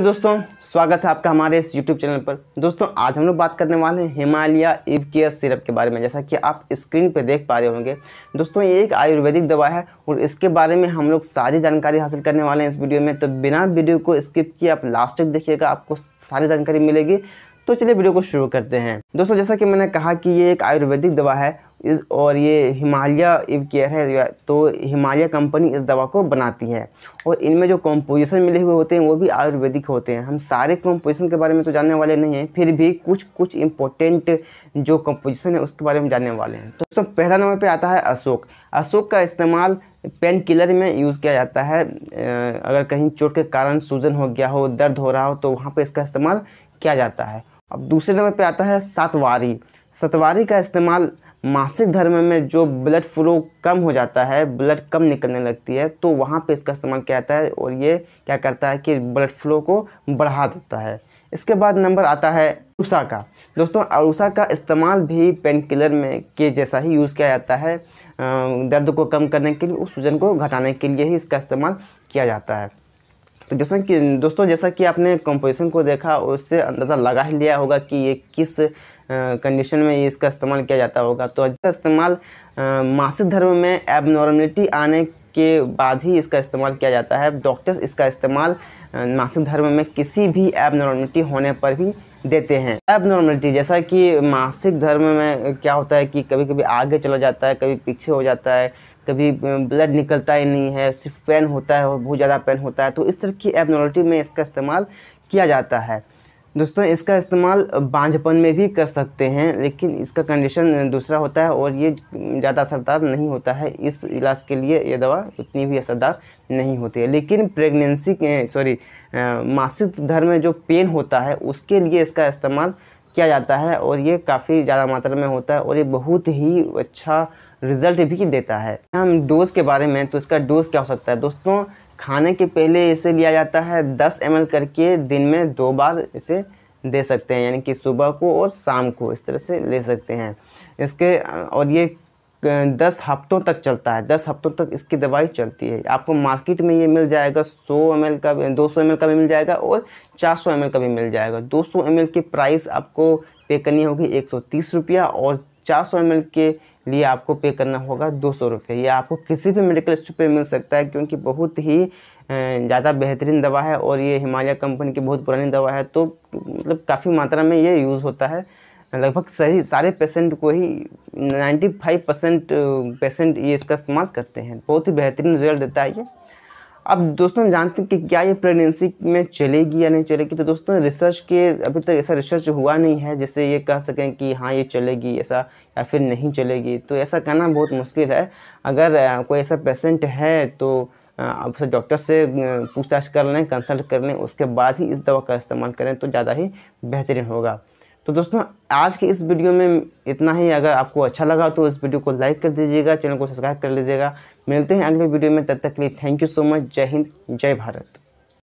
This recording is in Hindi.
दोस्तों स्वागत है आपका हमारे इस YouTube चैनल पर दोस्तों आज हम लोग बात करने वाले हैं हिमालय इव केयर सिरप के बारे में जैसा कि आप स्क्रीन पर देख पा रहे होंगे दोस्तों ये एक आयुर्वेदिक दवा है और इसके बारे में हम लोग सारी जानकारी हासिल करने वाले हैं इस वीडियो में तो बिना वीडियो को स्किप किए आप लास्ट तक देखिएगा आपको सारी जानकारी मिलेगी तो चलिए वीडियो को शुरू करते हैं दोस्तों जैसा कि मैंने कहा कि ये एक आयुर्वेदिक दवा है इस और ये हिमालय इव केयर है तो हिमालय कंपनी इस दवा को बनाती है और इनमें जो कॉम्पोजिशन मिले हुए होते हैं वो भी आयुर्वेदिक होते हैं हम सारे कॉम्पोजिशन के बारे में तो जानने वाले नहीं हैं फिर भी कुछ कुछ इंपॉर्टेंट जो कॉम्पोजिशन है उसके बारे में जानने वाले हैं तो दोस्तों पहला नंबर पर आता है अशोक अशोक का इस्तेमाल पेन किलर में यूज़ किया जाता है अगर कहीं चोट के कारण सूजन हो गया हो दर्द हो रहा हो तो वहाँ पर इसका इस्तेमाल किया जाता है अब दूसरे नंबर पे आता है सातवारी सतवारी का इस्तेमाल मासिक धर्म में जो ब्लड फ्लो कम हो जाता है ब्लड कम निकलने लगती है तो वहाँ पे इसका इस्तेमाल किया जाता है और ये क्या करता है कि ब्लड फ्लो को बढ़ा देता है इसके बाद नंबर आता है उषा का दोस्तों अरूसा का इस्तेमाल भी पेन किलर में के जैसा ही यूज़ किया जाता है दर्द को कम करने के लिए उस सूजन को घटाने के लिए ही इसका इस्तेमाल किया जाता है तो जैसा कि दोस्तों जैसा कि आपने कंपोजिशन को देखा उससे अंदाज़ा लगा ही लिया होगा कि ये किस कंडीशन में इसका इस्तेमाल किया जाता होगा तो इसका इस्तेमाल मासिक धर्म में एबनॉर्मलिटी आने के बाद ही इसका इस्तेमाल किया जाता है डॉक्टर्स इसका इस्तेमाल मासिक धर्म में किसी भी एबनॉर्मलिटी होने पर भी देते हैं एबनॉर्मलिटी जैसा कि मासिक धर्म में क्या होता है कि कभी कभी आगे चला जाता है कभी पीछे हो जाता है कभी ब्लड निकलता ही नहीं है सिर्फ पेन होता है बहुत ज़्यादा पेन होता है तो इस तरह की एबनॉर्मलिटी में इसका इस्तेमाल किया जाता है दोस्तों इसका इस्तेमाल बांझपन में भी कर सकते हैं लेकिन इसका कंडीशन दूसरा होता है और ये ज़्यादा असरदार नहीं होता है इस इलाज के लिए ये दवा उतनी भी असरदार नहीं होती है लेकिन प्रेगनेंसी के सॉरी मासिक धर्म में जो पेन होता है उसके लिए इसका इस्तेमाल किया जाता है और ये काफ़ी ज़्यादा मात्रा में होता है और ये बहुत ही अच्छा रिज़ल्ट भी देता है हम डोज़ के बारे में तो इसका डोज़ क्या हो सकता है दोस्तों खाने के पहले इसे लिया जाता है 10 एम करके दिन में दो बार इसे दे सकते हैं यानी कि सुबह को और शाम को इस तरह से ले सकते हैं इसके और ये दस हफ्तों तक चलता है दस हफ्तों तक इसकी दवाई चलती है आपको मार्केट में ये मिल जाएगा सौ एम का भी दो सौ एम का भी मिल जाएगा और चार सौ एम का भी मिल जाएगा दो सौ एम की प्राइस आपको पे करनी होगी एक सौ तीस रुपया और चार सौ एम के लिए आपको पे करना होगा दो सौ रुपये ये आपको किसी भी मेडिकल स्टोर पे मिल सकता है क्योंकि बहुत ही ज़्यादा बेहतरीन दवा है और ये हिमालय कंपनी की बहुत पुरानी दवा है तो मतलब काफ़ी मात्रा में ये यूज़ होता है लगभग सही सारे पेशेंट को ही 95 परसेंट पेशेंट ये इसका इस्तेमाल करते हैं बहुत ही बेहतरीन रिजल्ट देता है ये अब दोस्तों हम जानते हैं कि क्या ये प्रेगनेंसी में चलेगी या नहीं चलेगी तो दोस्तों रिसर्च के अभी तक ऐसा रिसर्च हुआ नहीं है जैसे ये कह सकें कि हाँ ये चलेगी ऐसा या फिर नहीं चलेगी तो ऐसा कहना बहुत मुश्किल है अगर कोई ऐसा पेशेंट है तो आप उसे डॉक्टर से पूछताछ कर लें कंसल्ट कर लें उसके बाद ही इस दवा का इस्तेमाल करें तो ज़्यादा ही बेहतरीन होगा तो दोस्तों आज की इस वीडियो में इतना ही अगर आपको अच्छा लगा तो इस वीडियो को लाइक कर दीजिएगा चैनल को सब्सक्राइब कर लीजिएगा मिलते हैं अगले वीडियो में तब तक के लिए थैंक यू सो मच जय हिंद जय भारत